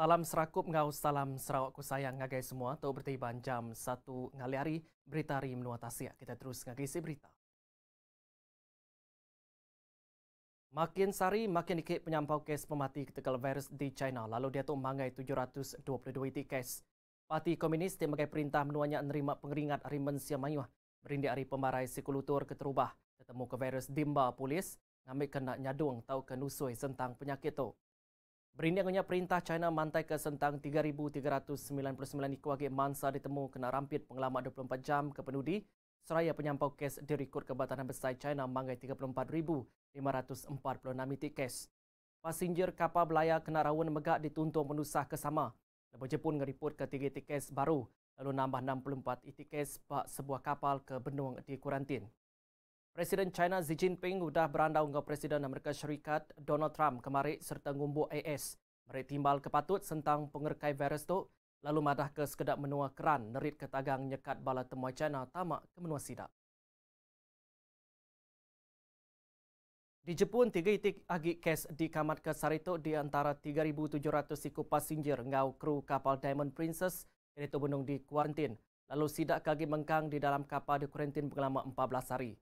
Salam serakup ngau salam Sarawak ku sayang ngagai semua tau bertiban jam 1 ngaliari berita ri menua Tasik. Kita terus ngagai si berita. Makin sari makin dikit penyampau kes pemati ketegal virus di China lalu dia tu mangai 722 kes. Parti Komunis dia mengai perintah menuanya nerima pengeringat hari mensia mayuah berindi hari pembarai sikulutur keterubah ketemu ke virus dimba polis ngambil kena nyadung tau ke nusui tentang penyakit tu. Berindangnya perintah China mantai ke sentang 3,399 dikuagi mansa ditemu kena rampit pengelama 24 jam ke penudi seraya penyampau kes direkod ke Batanan Besar China manggai 34,546 itik kes. Pasinjer kapal belayar kena rawan megak dituntung menusah kesama. Lepas Jepun ngeriput ke 3 itik baru lalu nambah 64 itik kes bak sebuah kapal ke benuang di kurantin. Presiden China Xi Jinping sudah beranda unggah Presiden Amerika Syarikat Donald Trump kemarin serta ngumbu AS. Mereka timbal kepatut tentang pengerkai virus itu lalu madah ke sekedap menua keran nerit ketagang nyekat bala temua China tamak ke menua sidak Di Jepun, tiga itik agik kes dikamat ke Sarito di antara 3,700 siku pasinjir ngau kru kapal Diamond Princess yang itu di kuarantin. Lalu sidak kaki mengkang di dalam kapal di kuarantin berlama 14 hari.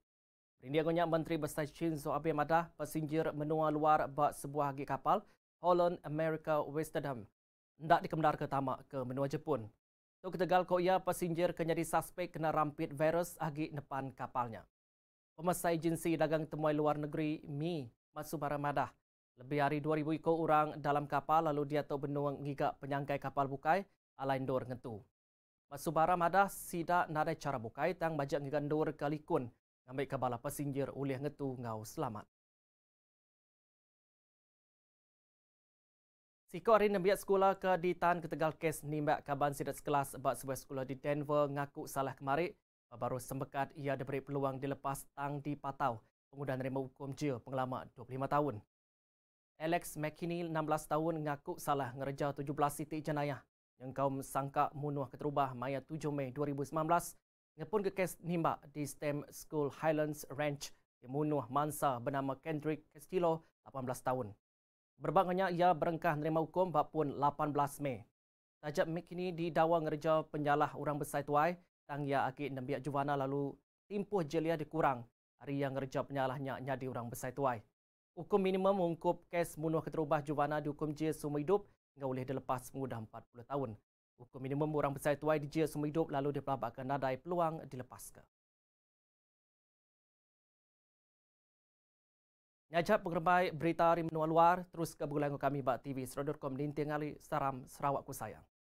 Rindiangonya Menteri Besar Shinzo Abe Madah pesinjir menua luar bak sebuah agi kapal Holland America Westerdam tidak dikemdar ke tamak ke menua Jepun. Tok Tegal ko ia pesinjir kenyadi suspek kena rampit virus agi depan kapalnya. Pemesai jinsi dagang temuai luar negeri Mi Masubara Madah lebih hari 2000 iko orang dalam kapal lalu dia tok benua ngiga penyangkai kapal bukai alain dor ngetu. Masubara Madah sida nare cara bukai tang bajak ngiga ndur kalikun ambil kabala pasinjir uliah ngetu ngau selamat. Siko hari nembiak sekolah ke di ketegal kes nimbak kaban sidat sekelas bak sebuah sekolah di Denver ngaku salah kemari Baru sembekat ia diberi peluang dilepas tang di patau pengundang terima hukum jail pengelama 25 tahun. Alex McKinney, 16 tahun, ngaku salah ngerja 17 titik jenayah yang kaum sangka munuh keterubah maya 7 Mei Ngepun ke kes nimba di STEM School Highlands Ranch yang munuh mansa bernama Kendrick Castillo, 18 tahun. Berbangganya ia berengkah menerima hukum bapun 18 Mei. Tajab McKinney di dawa ngerja penyalah orang besar tuai tang ia aki nembiak juvana lalu timpuh jelia dikurang hari yang ngerja penyalahnya nyadi orang besar tuai. Hukum minimum mengungkup kes munuh keterubah juvana dihukum jia seumur hidup hingga boleh dilepas mengudah 40 tahun. Hukum minimum orang besar tuai dijia semua hidup lalu pelabakkan nadai peluang dilepaskan. Najat pengerbai berita dari menua luar, terus ke bergulang kami Bak TV, Serodor.com, Ninti Ngali, Saram, Sarawak, Kusayang.